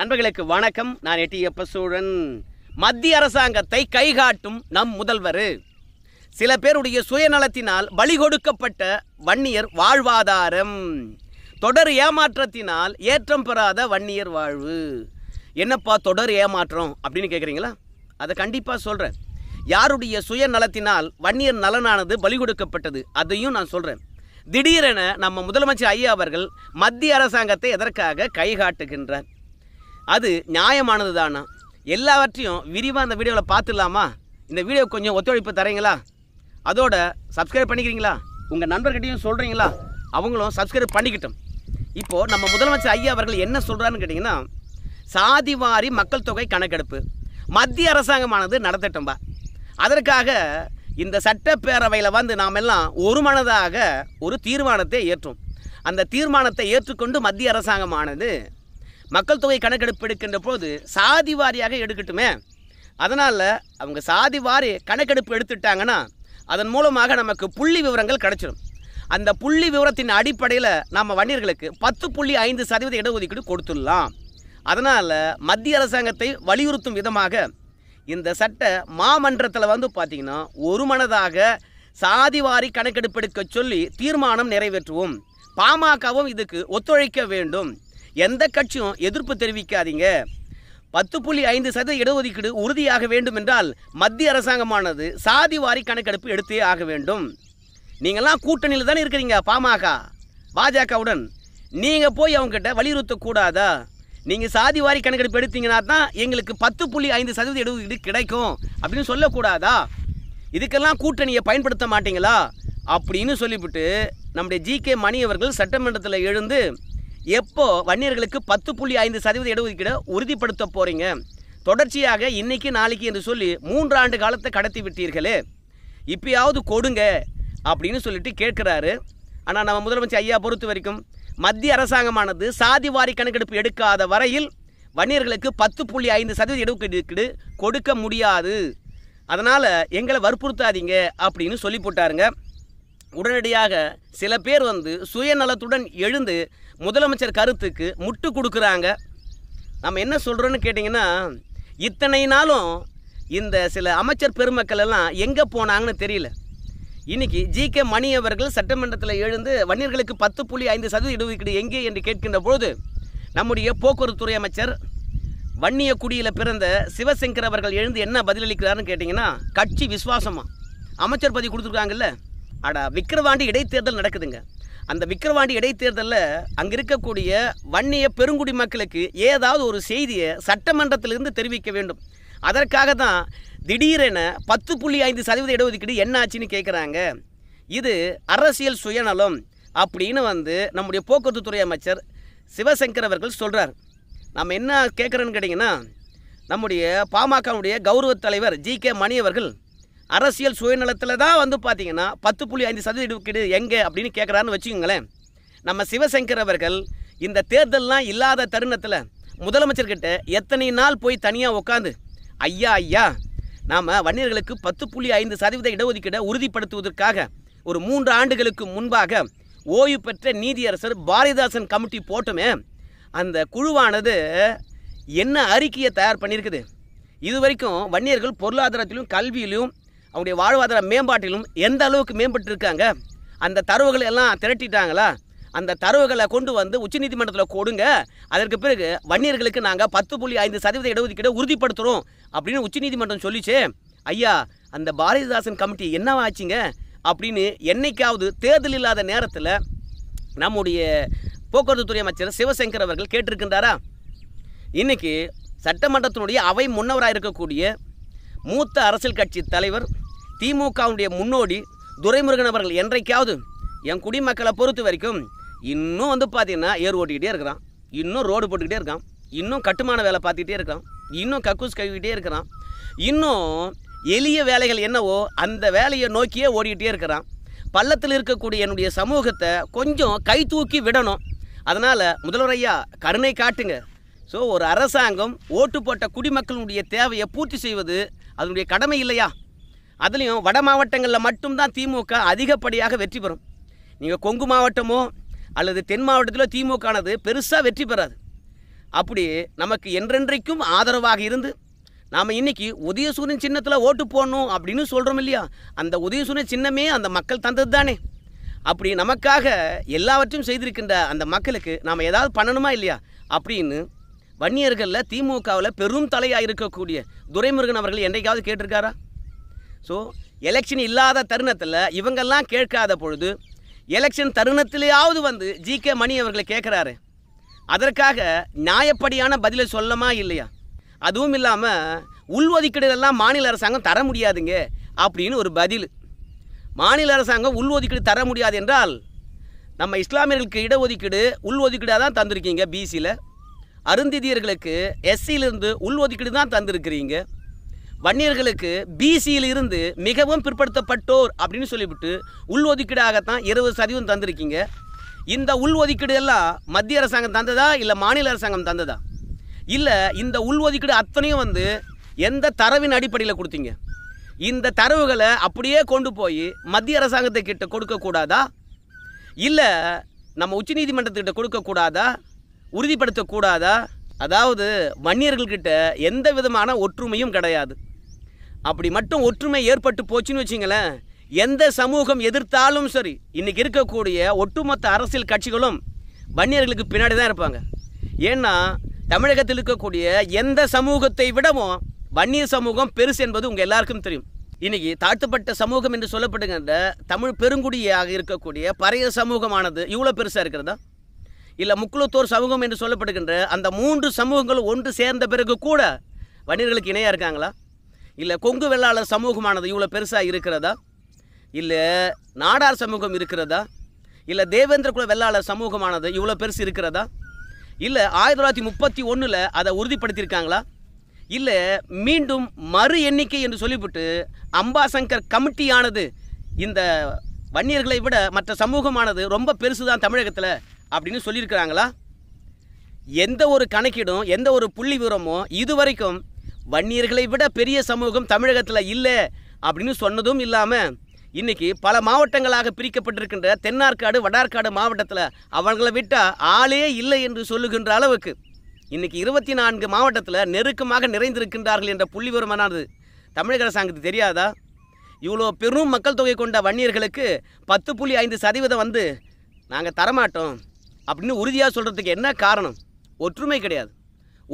நண்பர்களுக்கு வணக்கம் நான் எட்டி சூழன் மத்திய அரசாங்கத்தை கைகாட்டும் நம் முதல்வர் சில பேருடைய சுயநலத்தினால் பலி கொடுக்கப்பட்ட வன்னியர் வாழ்வாதாரம் தொடர் ஏமாற்றத்தினால் ஏற்றம் பெறாத வன்னியர் வாழ்வு என்னப்பா தொடர் ஏமாற்றம் அப்படின்னு கேட்குறீங்களா அதை கண்டிப்பாக சொல்கிறேன் யாருடைய சுயநலத்தினால் வன்னியர் நலனானது பலி கொடுக்கப்பட்டது அதையும் நான் சொல்கிறேன் திடீரென நம்ம முதலமைச்சர் ஐயா அவர்கள் மத்திய அரசாங்கத்தை எதற்காக கைகாட்டுகின்றார் அது நியாயமானது தானா எல்லாவற்றையும் விரிவாக இந்த வீடியோவில் பார்த்துடலாமா இந்த வீடியோ கொஞ்சம் ஒத்துழைப்பு தரீங்களா அதோட சப்ஸ்கிரைப் பண்ணிக்கிறீங்களா உங்கள் நண்பர்கிட்டையும் சொல்கிறீங்களா அவங்களும் சப்ஸ்கிரைப் பண்ணிக்கிட்டோம் இப்போது நம்ம முதலமைச்சர் ஐயா அவர்கள் என்ன சொல்கிறான்னு கேட்டிங்கன்னா சாதிவாரி மக்கள் தொகை கணக்கெடுப்பு மத்திய அரசாங்கமானது நடத்தட்டும்பா அதற்காக இந்த சட்டப்பேரவையில் வந்து நாம் எல்லாம் ஒரு மனதாக ஒரு தீர்மானத்தை ஏற்றும் அந்த தீர்மானத்தை ஏற்றுக்கொண்டு மத்திய அரசாங்கமானது மக்கள் தொகை கணக்கெடுப்பு எடுக்கின்ற போது சாதி வாரியாக எடுக்கட்டுமே அதனால் அவங்க சாதி வாரி கணக்கெடுப்பு எடுத்துட்டாங்கன்னா அதன் மூலமாக நமக்கு புள்ளி விவரங்கள் கிடைச்சிடும் அந்த புள்ளி விவரத்தின் அடிப்படையில் நம்ம வன்னியர்களுக்கு பத்து புள்ளி ஐந்து சதவீத இடஒதுக்கீடு கொடுத்துடலாம் அதனால் மத்திய அரசாங்கத்தை வலியுறுத்தும் விதமாக இந்த சட்ட மாமன்றத்தில் வந்து பார்த்திங்கன்னா ஒரு மனதாக சாதிவாரி கணக்கெடுப்பெடுக்க சொல்லி தீர்மானம் நிறைவேற்றுவோம் பாமகவும் இதுக்கு ஒத்துழைக்க வேண்டும் எந்த கட்சியும் எதிர்ப்பு தெரிவிக்காதீங்க பத்து புள்ளி ஐந்து சதவீத இடஒதுக்கீடு உறுதியாக வேண்டும் என்றால் மத்திய அரசாங்கமானது சாதி வாரி கணக்கெடுப்பு எடுத்தே ஆக வேண்டும் நீங்கள்லாம் கூட்டணியில் தானே இருக்கிறீங்க பாமக பாஜகவுடன் நீங்கள் போய் அவங்ககிட்ட வலியுறுத்தக்கூடாதா நீங்கள் சாதி வாரி கணக்கெடுப்பு எடுத்தீங்கன்னா தான் எங்களுக்கு பத்து புள்ளி ஐந்து சதவீத இடஒதுக்கீடு கிடைக்கும் அப்படின்னு சொல்லக்கூடாதா இதுக்கெல்லாம் கூட்டணியை பயன்படுத்த மாட்டீங்களா அப்படின்னு சொல்லிவிட்டு நம்முடைய ஜி கே மணி அவர்கள் சட்டமன்றத்தில் எழுந்து எப்போ வன்னியர்களுக்கு பத்து புள்ளி ஐந்து சதவீத இடஒதுக்கீடு உறுதிப்படுத்த போகிறீங்க தொடர்ச்சியாக இன்னைக்கு நாளைக்கு என்று சொல்லி மூன்றாண்டு காலத்தை கடத்தி விட்டீர்களே இப்பயாவது கொடுங்க அப்படின்னு சொல்லிட்டு கேட்குறாரு ஆனால் நம்ம முதலமைச்சர் ஐயா பொறுத்த வரைக்கும் மத்திய அரசாங்கமானது சாதிவாரி கணக்கெடுப்பு எடுக்காத வரையில் வன்னியர்களுக்கு பத்து புள்ளி ஐந்து சதவீத இடஒதுக்கீடு கொடுக்க முடியாது அதனால் எங்களை வற்புறுத்தாதீங்க அப்படின்னு சொல்லி போட்டாருங்க உடனடியாக சில பேர் வந்து சுயநலத்துடன் எழுந்து முதலமைச்சர் கருத்துக்கு முட்டு கொடுக்குறாங்க நம்ம என்ன சொல்கிறோன்னு கேட்டிங்கன்னா இத்தனை நாளும் இந்த சில அமைச்சர் பெருமக்கள் எல்லாம் எங்கே போனாங்கன்னு தெரியல இன்னைக்கு ஜி கே மணி அவர்கள் சட்டமன்றத்தில் எழுந்து வன்னியர்களுக்கு பத்து புள்ளி ஐந்து சதவீத இடஒதுக்கீடு எங்கே என்று கேட்கின்ற பொழுது நம்முடைய போக்குவரத்துறை அமைச்சர் வன்னிய குடியில் பிறந்த சிவசங்கர் அவர்கள் எழுந்து என்ன பதிலளிக்கிறாருன்னு கேட்டிங்கன்னா கட்சி விசுவாசமாக அமைச்சர் பதவி கொடுத்துருக்காங்கல்ல அடா விக்கிரவாண்டி இடைத்தேர்தல் நடக்குதுங்க அந்த விக்கிரவாண்டி இடைத்தேர்தலில் அங்கே இருக்கக்கூடிய வன்னிய பெருங்குடி மக்களுக்கு ஏதாவது ஒரு செய்தியை சட்டமன்றத்திலிருந்து தெரிவிக்க வேண்டும் அதற்காக தான் திடீரென பத்து புள்ளி ஐந்து சதவீத இடஒதுக்கீடு என்ன ஆச்சுன்னு கேட்குறாங்க இது அரசியல் சுயநலம் அப்படின்னு வந்து நம்முடைய போக்குவரத்து துறை அமைச்சர் சிவசங்கர் அவர்கள் சொல்கிறார் நம்ம என்ன கேட்குறோன்னு கேட்டிங்கன்னா நம்முடைய பாமகவுடைய கௌரவ தலைவர் ஜி கே மணி அவர்கள் அரசியல் சுயநலத்தில் தான் வந்து பார்த்தீங்கன்னா பத்து புள்ளி ஐந்து சதவீத இடஒதுக்கீடு எங்கே அப்படின்னு கேட்குறான்னு வச்சுக்கோங்களேன் நம்ம சிவசங்கர் அவர்கள் இந்த தேர்தல்லாம் இல்லாத தருணத்தில் முதலமைச்சர்கிட்ட எத்தனை நாள் போய் தனியாக உட்காந்து ஐயா ஐயா நாம் வன்னியர்களுக்கு பத்து புள்ளி ஐந்து சதவீத இடஒதுக்கீடை உறுதிப்படுத்துவதற்காக ஒரு மூன்று ஆண்டுகளுக்கு முன்பாக ஓய்வு பெற்ற நீதியரசர் பாரதிதாசன் கமிட்டி போட்டுமே அந்த குழுவானது என்ன அறிக்கையை தயார் பண்ணியிருக்குது இது வரைக்கும் வன்னியர்கள் பொருளாதாரத்திலும் கல்வியிலும் அவங்களுடைய வாழ்வாதார மேம்பாட்டிலும் எந்த அளவுக்கு மேம்பட்டு இருக்காங்க அந்த தரவுகளை எல்லாம் திரட்டிட்டாங்களா அந்த தரவுகளை கொண்டு வந்து உச்சநீதிமன்றத்தில் கொடுங்க அதற்கு பிறகு வன்னியர்களுக்கு நாங்கள் பத்து புள்ளி ஐந்து சதவீத இடஒதுக்கீடு உறுதிப்படுத்துகிறோம் அப்படின்னு உச்சநீதிமன்றம் சொல்லிச்சு ஐயா அந்த பாரதிதாசன் கமிட்டி ஆச்சுங்க அப்படின்னு என்னைக்காவது தேர்தல் இல்லாத நேரத்தில் நம்முடைய போக்குவரத்து துறை அமைச்சர் சிவசங்கர் அவர்கள் கேட்டிருக்கின்றாரா இன்றைக்கி சட்டமன்றத்தினுடைய அவை முன்னவராக இருக்கக்கூடிய மூத்த அரசியல் கட்சி தலைவர் திமுகவுடைய முன்னோடி துரைமுருகன் அவர்கள் என்றைக்காவது என் குடிமக்களை பொறுத்த வரைக்கும் இன்னும் வந்து பார்த்தீங்கன்னா ஏர் ஓட்டிக்கிட்டே இருக்கிறான் இன்னும் ரோடு போட்டுக்கிட்டே இருக்கான் இன்னும் கட்டுமான வேலை பார்த்துக்கிட்டே இருக்கான் இன்னும் கக்கூஸ் கழுவிக்கிட்டே இருக்கிறான் இன்னும் எளிய வேலைகள் என்னவோ அந்த வேலையை நோக்கியே ஓடிக்கிட்டே இருக்கிறான் பள்ளத்தில் இருக்கக்கூடிய என்னுடைய சமூகத்தை கொஞ்சம் கை தூக்கி விடணும் அதனால் முதல்வர் ஐயா கருணை காட்டுங்க ஸோ ஒரு அரசாங்கம் ஓட்டு போட்ட குடிமக்களுடைய தேவையை பூர்த்தி செய்வது அதனுடைய கடமை இல்லையா அதுலேயும் வட மாவட்டங்களில் மட்டும்தான் திமுக அதிகப்படியாக வெற்றி பெறும் நீங்கள் கொங்கு மாவட்டமோ அல்லது தென் மாவட்டத்திலோ திமுகனது பெருசாக வெற்றி பெறாது அப்படி நமக்கு என்றென்றைக்கும் ஆதரவாக இருந்து நாம் இன்றைக்கி உதயசூரியன் சின்னத்தில் ஓட்டு போடணும் அப்படின்னு சொல்கிறோம் இல்லையா அந்த உதயசூரியன் சின்னமே அந்த மக்கள் தந்தது தானே அப்படி நமக்காக எல்லாவற்றையும் செய்திருக்கின்ற அந்த மக்களுக்கு நாம் ஏதாவது பண்ணணுமா இல்லையா அப்படின்னு வன்னியர்களில் திமுகவில் பெரும் தலையாக இருக்கக்கூடிய துரைமுருகன் அவர்கள் என்றைக்காவது கேட்டிருக்காரா ஸோ எலெக்ஷன் இல்லாத தருணத்தில் இவங்கெல்லாம் கேட்காத பொழுது எலெக்ஷன் தருணத்திலேயாவது வந்து ஜி கே மணி அவர்களை கேட்குறாரு அதற்காக நியாயப்படியான பதிலை சொல்லமா இல்லையா அதுவும் இல்லாமல் உள்ஒதுக்கீடுகள்லாம் மாநில அரசாங்கம் தர முடியாதுங்க அப்படின்னு ஒரு பதில் மாநில அரசாங்கம் உள்ஒதுக்கீடு தர முடியாது என்றால் நம்ம இஸ்லாமியர்களுக்கு இடஒதுக்கீடு உள்ஒதுக்கீடாக தான் தந்திருக்கீங்க பிசியில் அருந்திதியர்களுக்கு எஸ்சியிலிருந்து உள்ஒதுக்கீடு தான் தந்திருக்கிறீங்க வன்னியர்களுக்கு பிசியில் இருந்து மிகவும் பிற்படுத்தப்பட்டோர் அப்படின்னு சொல்லிவிட்டு உள்ஒதுக்கீடாகத்தான் இருபது சதவீதம் தந்திருக்கீங்க இந்த உள்ஒதுக்கீடு எல்லாம் மத்திய அரசாங்கம் தந்ததா இல்லை மாநில அரசாங்கம் தந்ததா இல்லை இந்த உள்ஒதுக்கீடு அத்தனையும் வந்து எந்த தரவின் அடிப்படையில் கொடுத்தீங்க இந்த தரவுகளை அப்படியே கொண்டு போய் மத்திய அரசாங்கத்தை கிட்ட கொடுக்கக்கூடாதா இல்லை நம்ம உச்சநீதிமன்றத்துக்கிட்ட கொடுக்கக்கூடாதா உறுதிப்படுத்தக்கூடாதா அதாவது வன்னியர்கள்கிட்ட எந்த விதமான ஒற்றுமையும் கிடையாது அப்படி மட்டும் ஒற்றுமை ஏற்பட்டு போச்சுன்னு வச்சிங்களேன் எந்த சமூகம் எதிர்த்தாலும் சரி இன்றைக்கி இருக்கக்கூடிய ஒட்டுமொத்த அரசியல் கட்சிகளும் வன்னியர்களுக்கு பின்னாடி தான் இருப்பாங்க ஏன்னா தமிழகத்தில் இருக்கக்கூடிய எந்த சமூகத்தை விடவும் வன்னிய சமூகம் பெருசு என்பது உங்கள் எல்லாருக்கும் தெரியும் இன்றைக்கி தாழ்த்தப்பட்ட சமூகம் என்று சொல்லப்படுகின்ற தமிழ் பெருங்குடியாக இருக்கக்கூடிய பறைய சமூகமானது இவ்வளோ பெருசாக இருக்கிறதா இல்லை முக்குளத்தோர் சமூகம் என்று சொல்லப்படுகின்ற அந்த மூன்று சமூகங்களும் ஒன்று சேர்ந்த பிறகு கூட வன்னியர்களுக்கு இணையாக இருக்காங்களா இல்லை கொங்கு வெள்ளாளர் சமூகமானது இவ்வளோ பெருசாக இருக்கிறதா இல்லை நாடார் சமூகம் இருக்கிறதா இல்லை தேவேந்திர குல வெள்ளாளர் சமூகமானது இவ்வளோ பெருசு இருக்கிறதா இல்லை ஆயிரத்தி தொள்ளாயிரத்தி முப்பத்தி ஒன்றில் அதை உறுதிப்படுத்தியிருக்காங்களா இல்லை மீண்டும் மறு எண்ணிக்கை என்று சொல்லிவிட்டு அம்பாசங்கர் கமிட்டியானது இந்த வன்னியர்களை விட மற்ற சமூகமானது ரொம்ப பெருசு தான் தமிழகத்தில் அப்படின்னு சொல்லியிருக்கிறாங்களா எந்த ஒரு கணக்கீடும் எந்த ஒரு புள்ளி விவரமும் இதுவரைக்கும் வன்னியர்களை விட பெரிய சமூகம் தமிழகத்தில் இல்லை அப்படின்னு சொன்னதும் இல்லாமல் இன்னைக்கு பல மாவட்டங்களாக பிரிக்கப்பட்டிருக்கின்ற தென்னார்காடு வடார்காடு மாவட்டத்தில் அவங்களை விட்டால் ஆளே இல்லை என்று சொல்லுகின்ற அளவுக்கு இன்னைக்கு இருபத்தி நான்கு மாவட்டத்தில் நெருக்கமாக நிறைந்திருக்கின்றார்கள் என்ற புள்ளி தமிழக அரசாங்கத்துக்கு தெரியாதா இவ்வளோ பெரும் மக்கள் தொகை கொண்ட வன்னியர்களுக்கு பத்து புள்ளி ஐந்து சதவீதம் வந்து நாங்கள் தரமாட்டோம் அப்படின்னு உறுதியாக சொல்கிறதுக்கு என்ன காரணம் ஒற்றுமை கிடையாது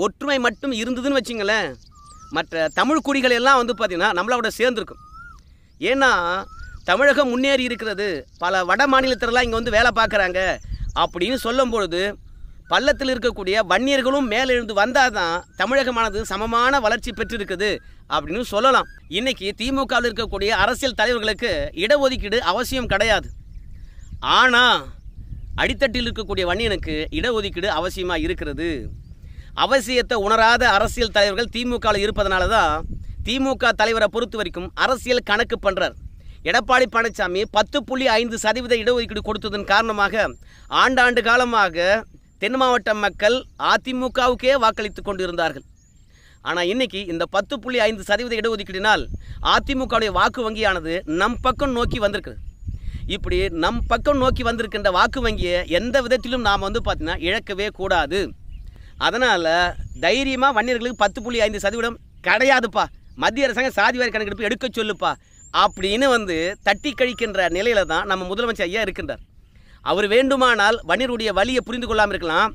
ஒற்றுமை மட்டும் இருந்ததுன்னு வச்சுங்களேன் மற்ற தமிழ் குடிகள் எல்லாம் வந்து பார்த்திங்கன்னா நம்மளோட சேர்ந்துருக்கும் ஏன்னா தமிழகம் முன்னேறி இருக்கிறது பல வட மாநிலத்திலலாம் இங்கே வந்து வேலை பார்க்குறாங்க அப்படின்னு சொல்லும் பொழுது பள்ளத்தில் இருக்கக்கூடிய வன்னியர்களும் மேலெழுந்து வந்தால் தான் தமிழகமானது சமமான வளர்ச்சி பெற்றிருக்குது அப்படின்னு சொல்லலாம் இன்றைக்கி திமுகவில் இருக்கக்கூடிய அரசியல் தலைவர்களுக்கு இடஒதுக்கீடு அவசியம் கிடையாது ஆனால் அடித்தட்டில் இருக்கக்கூடிய வன்னியனுக்கு இடஒதுக்கீடு அவசியமாக இருக்கிறது அவசியத்தை உணராத அரசியல் தலைவர்கள் திமுகவில் இருப்பதனால தான் திமுக தலைவரை பொறுத்த வரைக்கும் அரசியல் கணக்கு பண்ணுறார் எடப்பாடி பழனிசாமி பத்து புள்ளி ஐந்து சதவீத இடஒதுக்கீடு கொடுத்ததன் காரணமாக ஆண்டாண்டு காலமாக தென் மாவட்ட மக்கள் அதிமுகவுக்கே வாக்களித்து கொண்டிருந்தார்கள் ஆனால் இன்றைக்கி இந்த பத்து புள்ளி ஐந்து சதவீத இடஒதுக்கீடுனால் அதிமுகவுடைய வாக்கு வங்கியானது நம் பக்கம் நோக்கி வந்திருக்குது இப்படி நம் பக்கம் நோக்கி வந்திருக்கின்ற வாக்கு வங்கியை எந்த விதத்திலும் நாம் வந்து பார்த்திங்கன்னா இழக்கவே கூடாது அதனால் தைரியமாக வன்னியர்களுக்கு பத்து புள்ளி ஐந்து சதவீதம் கிடையாதுப்பா மத்திய அரசாங்கம் சாதி வாரி கணக்கெடுப்பு எடுக்க சொல்லுப்பா அப்படின்னு வந்து தட்டி கழிக்கின்ற நிலையில தான் நம்ம முதலமைச்சர் ஐயா இருக்கின்றார் அவர் வேண்டுமானால் வன்னியருடைய வழியை புரிந்து கொள்ளாமல் இருக்கலாம்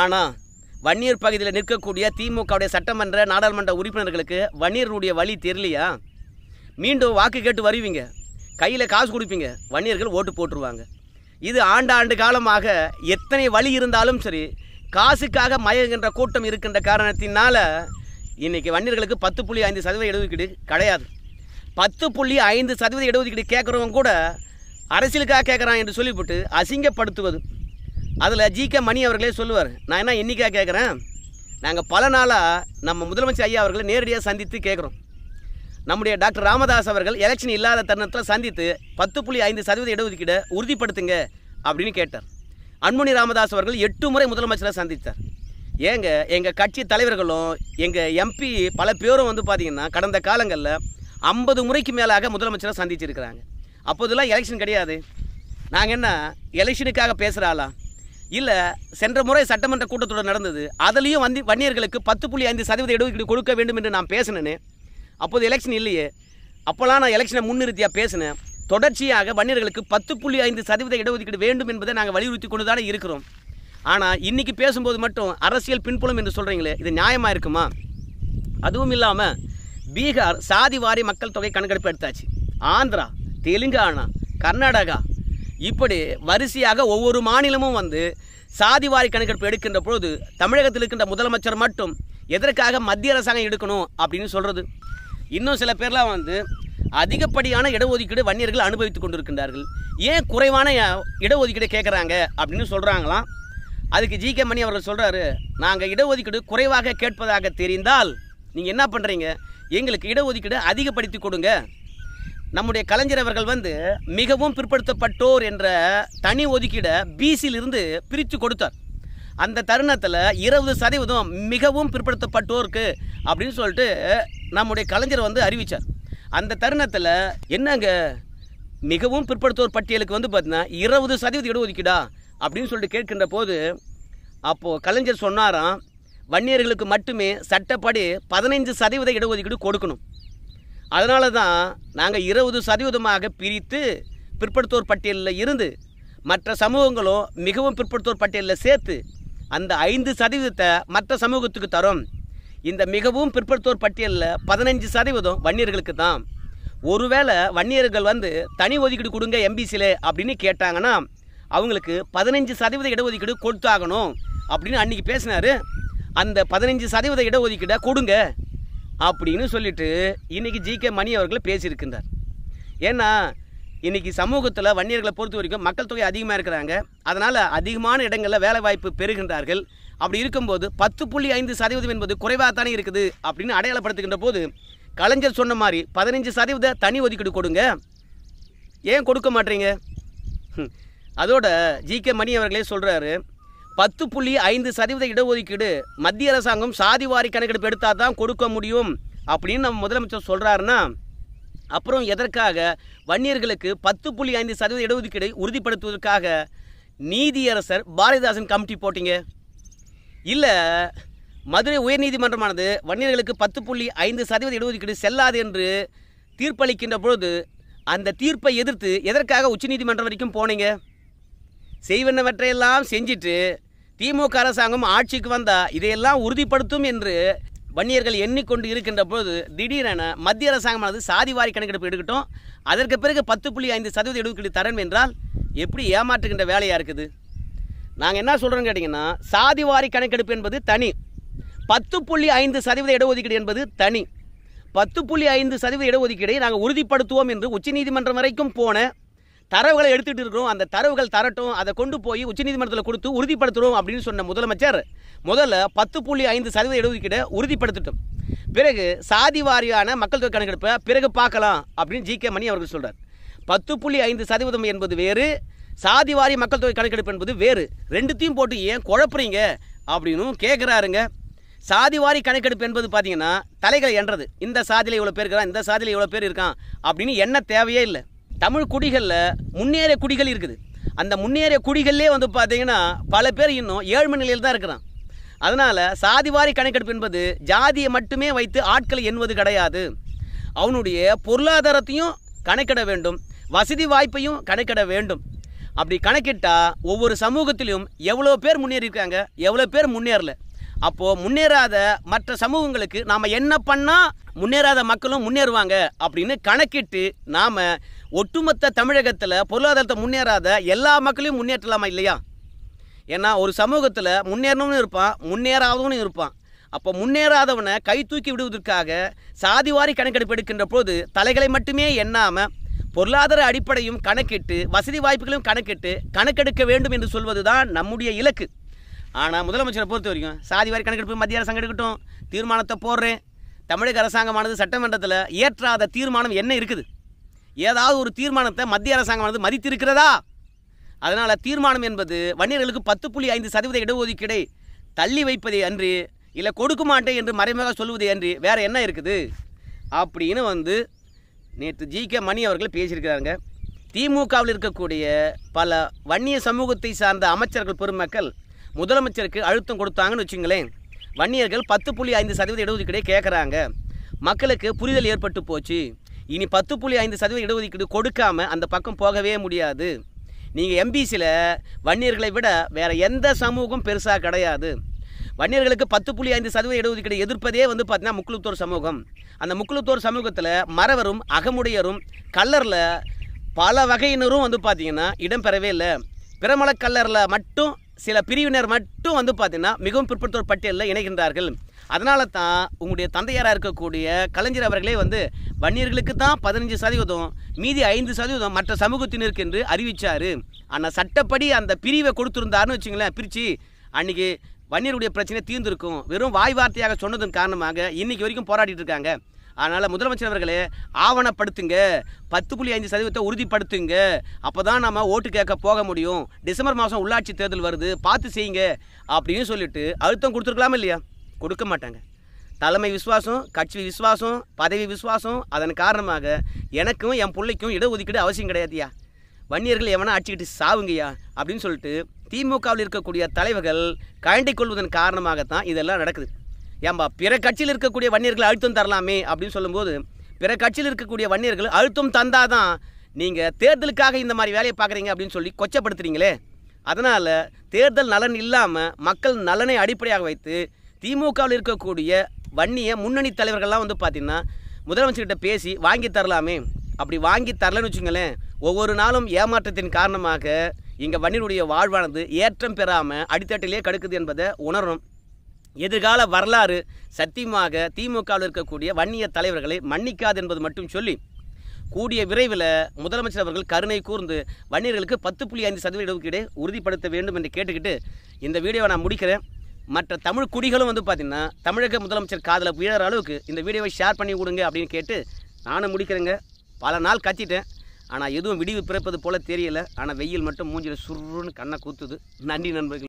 ஆனால் வன்னியர் பகுதியில் நிற்கக்கூடிய திமுகவுடைய சட்டமன்ற நாடாளுமன்ற உறுப்பினர்களுக்கு வன்னியருடைய வழி தெரியலையா மீண்டும் வாக்கு கேட்டு வருவீங்க கையில் காசு கொடுப்பீங்க வன்னியர்கள் ஓட்டு போட்டுருவாங்க இது ஆண்டாண்டு காலமாக எத்தனை வழி இருந்தாலும் சரி காசுக்காக மயங்குகின்ற கூட்டம் இருக்கின்ற காரணத்தினால இன்றைக்கி வன்னியர்களுக்கு பத்து புள்ளி ஐந்து சதவீத இடஒதுக்கீடு கிடையாது பத்து புள்ளி ஐந்து சதவீத இடஒதுக்கீடு கேட்குறவங்க கூட அரசியலுக்காக கேட்குறான் என்று சொல்லிவிட்டு அசிங்கப்படுத்துவது அதில் ஜி கே மணி அவர்களே சொல்லுவார் நான் என்ன என்றைக்காக கேட்குறேன் நாங்கள் பல நாளாக நம்ம முதலமைச்சர் ஐயா அவர்களை நேரடியாக சந்தித்து கேட்குறோம் நம்முடைய டாக்டர் ராமதாஸ் அவர்கள் எலெக்ஷன் இல்லாத தருணத்தில் சந்தித்து பத்து புள்ளி ஐந்து சதவீத இடஒதுக்கீடை உறுதிப்படுத்துங்க அப்படின்னு கேட்டார் அன்முனி ராமதாஸ் அவர்கள் எட்டு முறை முதலமைச்சரை சந்தித்தார் ஏங்க எங்கள் கட்சி தலைவர்களும் எங்கள் எம்பி பல பேரும் வந்து பார்த்திங்கன்னா கடந்த காலங்களில் ஐம்பது முறைக்கு மேலாக முதலமைச்சரை சந்திச்சிருக்கிறாங்க அப்போதெல்லாம் எலெக்ஷன் கிடையாது நாங்கள் என்ன எலெக்ஷனுக்காக பேசுகிறாளா இல்லை சென்ற முறை சட்டமன்ற கூட்டத்தோடு நடந்தது அதுலேயும் வந்து வன்னியர்களுக்கு பத்து புள்ளி ஐந்து சதவீத இடஒதுக்கீடு கொடுக்க வேண்டும் என்று நான் பேசினேன்னு அப்போது எலெக்ஷன் இல்லையே அப்போல்லாம் நான் எலெக்ஷனை முன்னிறுத்தியாக பேசினேன் தொடர்ச்சியாக வன்னியர்களுக்கு பத்து புள்ளி ஐந்து சதவீத இடஒதுக்கீடு வேண்டும் என்பதை நாங்கள் வலியுறுத்தி கொண்டு தானே இருக்கிறோம் ஆனால் இன்றைக்கி பேசும்போது மட்டும் அரசியல் பின்புலம் என்று சொல்கிறீங்களே இது நியாயமாக இருக்குமா அதுவும் இல்லாமல் பீகார் சாதி வாரி மக்கள் தொகை கணக்கெடுப்பு எடுத்தாச்சு ஆந்திரா தெலுங்கானா கர்நாடகா இப்படி வரிசையாக ஒவ்வொரு மாநிலமும் வந்து சாதி வாரி கணக்கெடுப்பு எடுக்கின்ற பொழுது தமிழகத்தில் இருக்கின்ற முதலமைச்சர் மட்டும் எதற்காக மத்திய அரசாங்கம் எடுக்கணும் அப்படின்னு சொல்கிறது இன்னும் சில பேர்லாம் வந்து அதிகப்படியான இடஒதுக்கீடு வன்னியர்கள் அனுபவித்துக் கொண்டிருக்கின்றார்கள் ஏன் குறைவான இடஒதுக்கீடு கேட்குறாங்க அப்படின்னு சொல்கிறாங்களாம் அதுக்கு ஜி கே மணி அவர்கள் சொல்கிறாரு நாங்கள் இடஒதுக்கீடு குறைவாக கேட்பதாக தெரிந்தால் நீங்கள் என்ன பண்ணுறீங்க எங்களுக்கு இடஒதுக்கீடு அதிகப்படுத்தி கொடுங்க நம்முடைய கலைஞர் அவர்கள் வந்து மிகவும் பிற்படுத்தப்பட்டோர் என்ற தனி ஒதுக்கீடை பிசியிலிருந்து பிரித்து கொடுத்தார் அந்த தருணத்தில் இருபது சதவீதம் மிகவும் பிற்படுத்தப்பட்டோருக்கு அப்படின்னு சொல்லிட்டு நம்முடைய கலைஞர் வந்து அறிவித்தார் அந்த தருணத்தில் என்னங்க மிகவும் பிற்படுத்தோர் பட்டியலுக்கு வந்து பார்த்தீங்கன்னா இருபது சதவீத இடஒதுக்கீடா அப்படின்னு சொல்லிட்டு கேட்கின்ற போது அப்போது கலைஞர் சொன்னாராம் வன்னியர்களுக்கு மட்டுமே சட்டப்படி பதினைஞ்சு சதவீத இடஒதுக்கீடு கொடுக்கணும் அதனால தான் நாங்கள் இருபது சதவீதமாக பிரித்து பிற்படுத்தோர் பட்டியலில் இருந்து மற்ற சமூகங்களும் மிகவும் பிற்படுத்தோர் பட்டியலில் சேர்த்து அந்த ஐந்து சதவீதத்தை மற்ற சமூகத்துக்கு தரோம் இந்த மிகவும் பிற்படுத்தோர் பட்டியலில் பதினஞ்சு சதவீதம் வன்னியர்களுக்கு தான் ஒருவேளை வன்னியர்கள் வந்து தனி ஒதுக்கீடு கொடுங்க எம்பிசியில் அப்படின்னு கேட்டாங்கன்னா அவங்களுக்கு பதினஞ்சு சதவீத இடஒதுக்கீடு கொடுத்தாகணும் அப்படின்னு அன்றைக்கி பேசினார் அந்த பதினஞ்சு சதவீத இடஒதுக்கீடை கொடுங்க அப்படின்னு சொல்லிட்டு இன்றைக்கி ஜி கே மணி அவர்கள் பேசியிருக்கின்றார் ஏன்னா இன்றைக்கி சமூகத்தில் வன்னியர்களை பொறுத்த வரைக்கும் மக்கள் தொகை அதிகமாக இருக்கிறாங்க அதனால் அதிகமான இடங்களில் வேலைவாய்ப்பு பெறுகின்றார்கள் அப்படி இருக்கும்போது பத்து புள்ளி ஐந்து சதவீதம் என்பது குறைவாக தானே இருக்குது அப்படின்னு அடையாளப்படுத்துகின்ற போது கலைஞர் சொன்ன மாதிரி பதினஞ்சு சதவீத தனி ஒதுக்கீடு கொடுங்க ஏன் கொடுக்க மாட்டீங்க அதோட ஜி கே மணி அவர்களே சொல்கிறாரு பத்து புள்ளி ஐந்து சதவீத இடஒதுக்கீடு மத்திய அரசாங்கம் சாதிவாரி கணக்கெடுப்பு எடுத்தால் தான் கொடுக்க முடியும் அப்படின்னு நம்ம முதலமைச்சர் சொல்கிறாருன்னா அப்புறம் எதற்காக வன்னியர்களுக்கு பத்து புள்ளி ஐந்து சதவீத இடஒதுக்கீடை உறுதிப்படுத்துவதற்காக நீதியரசர் பாரதிதாசன் கமிட்டி போட்டிங்க இல்லை மதுரை உயர்நீதிமன்றமானது வன்னியர்களுக்கு பத்து புள்ளி ஐந்து சதவீத இடஒதுக்கீடு செல்லாது என்று தீர்ப்பளிக்கின்ற பொழுது அந்த தீர்ப்பை எதிர்த்து எதற்காக உச்சநீதிமன்றம் வரைக்கும் போனீங்க செய்வனவற்றையெல்லாம் செஞ்சிட்டு திமுக அரசாங்கம் ஆட்சிக்கு வந்தால் இதையெல்லாம் உறுதிப்படுத்தும் என்று வன்னியர்கள் எண்ணிக்கொண்டு இருக்கின்ற பொழுது திடீரென மத்திய அரசாங்கமானது சாதிவாரி கணக்கெடுப்பு எடுக்கட்டும் அதற்கு பிறகு பத்து புள்ளி ஐந்து சதவீத இடஒதுக்கீடு தரணும் என்றால் எப்படி ஏமாற்றுகின்ற வேலையாக இருக்குது நாங்கள் என்ன சொல்கிறோன்னு கேட்டிங்கன்னா சாதிவாரி கணக்கெடுப்பு என்பது தனி பத்து புள்ளி ஐந்து சதவீத இடஒதுக்கீடு என்பது தனி பத்து புள்ளி ஐந்து சதவீத இடஒதுக்கீடை நாங்கள் உறுதிப்படுத்துவோம் என்று உச்சநீதிமன்றம் வரைக்கும் போன தரவுகளை எடுத்துகிட்டு இருக்கிறோம் அந்த தரவுகள் தரட்டும் அதை கொண்டு போய் உச்சநீதிமன்றத்தில் கொடுத்து உறுதிப்படுத்துகிறோம் அப்படின்னு சொன்ன முதலமைச்சர் முதல்ல பத்து புள்ளி ஐந்து சதவீத இடஒதுக்கீடை உறுதிப்படுத்திட்டோம் பிறகு சாதி வாரியான மக்கள் தொகை கணக்கெடுப்பை பிறகு பார்க்கலாம் அப்படின்னு ஜி கே மணி அவர்கள் சொல்கிறார் பத்து புள்ளி ஐந்து சதவீதம் என்பது வேறு சாதி வாரி மக்கள் தொகை கணக்கெடுப்பு என்பது வேறு ரெண்டுத்தையும் போட்டு ஏன் குழப்புறீங்க அப்படின்னு கேட்குறாருங்க சாதி வாரி கணக்கெடுப்பு என்பது பார்த்தீங்கன்னா தலைகளை என்றது இந்த சாதியில் இவ்வளோ பேர் இருக்கிறான் இந்த சாதியில் இவ்வளோ பேர் இருக்கான் அப்படின்னு என்ன தேவையே இல்லை தமிழ் குடிகளில் முன்னேறிய குடிகள் இருக்குது அந்த முன்னேறிய குடிகள்லே வந்து பார்த்தீங்கன்னா பல பேர் இன்னும் ஏழ்மை நிலையில் தான் இருக்கிறான் அதனால் சாதிவாரி கணக்கெடுப்பு என்பது ஜாதியை மட்டுமே வைத்து ஆட்களை எண்ணுவது கிடையாது அவனுடைய பொருளாதாரத்தையும் கணக்கிட வேண்டும் வசதி வாய்ப்பையும் கணக்கிட வேண்டும் அப்படி கணக்கிட்டால் ஒவ்வொரு சமூகத்திலையும் எவ்வளோ பேர் முன்னேறியிருக்காங்க எவ்வளோ பேர் முன்னேறல அப்போது முன்னேறாத மற்ற சமூகங்களுக்கு நாம் என்ன பண்ணால் முன்னேறாத மக்களும் முன்னேறுவாங்க அப்படின்னு கணக்கிட்டு நாம் ஒட்டுமொத்த தமிழகத்தில் பொருளாதாரத்தை முன்னேறாத எல்லா மக்களையும் முன்னேற்றலாமா இல்லையா ஏன்னா ஒரு சமூகத்தில் முன்னேறணும்னு இருப்பான் முன்னேறாதவனும் இருப்பான் அப்போ முன்னேறாதவனை கை தூக்கி விடுவதற்காக சாதிவாரி கணக்கெடுப்பு எடுக்கின்ற போது தலைகளை மட்டுமே எண்ணாமல் பொருளாதார அடிப்படையும் கணக்கிட்டு வசதி வாய்ப்புகளையும் கணக்கிட்டு கணக்கெடுக்க வேண்டும் என்று சொல்வதுதான் நம்முடைய இலக்கு ஆனால் முதலமைச்சரை பொறுத்த வரைக்கும் சாதி வாரி கணக்கெடுப்பு மத்திய அரசாங்கம் எடுக்கட்டும் தீர்மானத்தை போடுறேன் தமிழக அரசாங்கமானது சட்டமன்றத்தில் ஏற்றாத தீர்மானம் என்ன இருக்குது ஏதாவது ஒரு தீர்மானத்தை மத்திய அரசாங்கமானது மதித்திருக்கிறதா அதனால் தீர்மானம் என்பது வன்னியர்களுக்கு பத்து புள்ளி ஐந்து சதவீத இடஒதுக்கீடை தள்ளி வைப்பதை அன்று இல்லை கொடுக்க மாட்டேன் என்று மறைமுக சொல்வதை அன்று வேறு என்ன இருக்குது அப்படின்னு வந்து நேற்று ஜி கே மணி அவர்கள் பேசியிருக்கிறாங்க திமுகவில் இருக்கக்கூடிய பல வன்னிய சமூகத்தை சார்ந்த அமைச்சர்கள் பெருமக்கள் முதலமைச்சருக்கு அழுத்தம் கொடுத்தாங்கன்னு வச்சுங்களேன் வன்னியர்கள் பத்து புள்ளி ஐந்து சதவீத இடஒதுக்கீடு கேட்குறாங்க மக்களுக்கு புரிதல் ஏற்பட்டு போச்சு இனி பத்து புள்ளி ஐந்து சதவீத இடஒதுக்கீடு கொடுக்காம அந்த பக்கம் போகவே முடியாது நீங்கள் எம்பிசியில் வன்னியர்களை விட வேறு எந்த சமூகம் பெருசாக கிடையாது வன்னியர்களுக்கு பத்து புள்ளி ஐந்து சதவீத இடஒதுக்கீடு எதிர்ப்பதே வந்து பார்த்தீங்கன்னா முக்குளுத்தோர் சமூகம் அந்த முக்குளுத்தோர் சமூகத்தில் மறவரும் அகமுடையரும் கல்லரில் பல வகையினரும் வந்து பார்த்திங்கன்னா இடம்பெறவே இல்லை பிரமல கல்லரில் மட்டும் சில பிரிவினர் மட்டும் வந்து பார்த்திங்கன்னா மிகவும் பிற்படுத்தோர் பட்டியலில் இணைகின்றார்கள் அதனால தான் உங்களுடைய தந்தையாராக இருக்கக்கூடிய கலைஞர் அவர்களே வந்து வன்னியர்களுக்கு தான் பதினஞ்சு சதவீதம் மீதி ஐந்து சதவீதம் மற்ற சமூகத்தினருக்கு என்று அறிவித்தார் ஆனால் சட்டப்படி அந்த பிரிவை கொடுத்துருந்தாருன்னு வச்சுங்களேன் பிரித்து அன்றைக்கி வன்னியருடைய பிரச்சனை தீர்ந்திருக்கும் வெறும் வாய் வார்த்தையாக சொன்னதன் காரணமாக இன்றைக்கி வரைக்கும் போராடிட்டு இருக்காங்க அதனால் முதலமைச்சர் அவர்களே ஆவணப்படுத்துங்க பத்து புள்ளி ஐந்து சதவீதத்தை உறுதிப்படுத்துங்க அப்போ தான் நம்ம ஓட்டு கேட்க போக முடியும் டிசம்பர் மாதம் உள்ளாட்சி தேர்தல் வருது பார்த்து செய்யுங்க அப்படின்னு சொல்லிட்டு அழுத்தம் கொடுத்துருக்கலாமா இல்லையா கொடுக்க மாட்டாங்க தலைமை விசுவாசம் கட்சி விசுவாசம் பதவி விசுவாசம் அதன் காரணமாக எனக்கும் என் பிள்ளைக்கும் இடஒதுக்கீடு அவசியம் கிடையாதுயா வன்னியர்கள் எவனா அடிச்சுக்கிட்டு சாவுங்கய்யா அப்படின்னு சொல்லிட்டு திமுகவில் இருக்கக்கூடிய தலைவர்கள் கழண்டிக் கொள்வதன் காரணமாகத்தான் இதெல்லாம் நடக்குது ஏம்பா பிற கட்சியில் இருக்கக்கூடிய வன்னியர்கள் அழுத்தம் தரலாமே அப்படின்னு சொல்லும்போது பிற கட்சியில் இருக்கக்கூடிய வன்னியர்கள் அழுத்தம் தந்தால் தான் நீங்கள் தேர்தலுக்காக இந்த மாதிரி வேலையை பார்க்குறீங்க அப்படின்னு சொல்லி கொச்சப்படுத்துறீங்களே அதனால் தேர்தல் நலன் இல்லாமல் மக்கள் நலனை அடிப்படையாக வைத்து திமுகவில் இருக்கக்கூடிய வன்னிய முன்னணி தலைவர்கள்லாம் வந்து பார்த்திங்கன்னா முதலமைச்சர்கிட்ட பேசி வாங்கி தரலாமே அப்படி வாங்கி தரலன்னு வச்சுங்களேன் ஒவ்வொரு நாளும் ஏமாற்றத்தின் காரணமாக இங்கே வன்னியருடைய வாழ்வானது ஏற்றம் பெறாமல் அடித்தட்டிலே கடுக்குது என்பதை உணரணும் எதிர்கால வரலாறு சத்தியமாக திமுகவில் இருக்கக்கூடிய வன்னிய தலைவர்களை மன்னிக்காது என்பது மட்டும் சொல்லி கூடிய விரைவில் முதலமைச்சர் அவர்கள் கருணை கூர்ந்து வன்னியர்களுக்கு பத்து புள்ளி ஐந்து சதவீத இடஒதுக்கீடு உறுதிப்படுத்த வேண்டும் என்று கேட்டுக்கிட்டு இந்த வீடியோவை நான் முடிக்கிறேன் மற்ற தமிழ் குடிகளும் வந்து பார்த்திங்கன்னா தமிழக முதலமைச்சர் காதில் உயர அளவுக்கு இந்த வீடியோவை ஷேர் பண்ணி கொடுங்க அப்படின்னு கேட்டு நானும் முடிக்கிறேங்க பல நாள் கத்திட்டேன் ஆனால் எதுவும் விடிவு பிறப்பது போல தெரியல ஆனால் வெயில் மட்டும் மூஞ்சில் சுருன்னு கண்ணை கூத்துது நன்றி நண்பர்கள்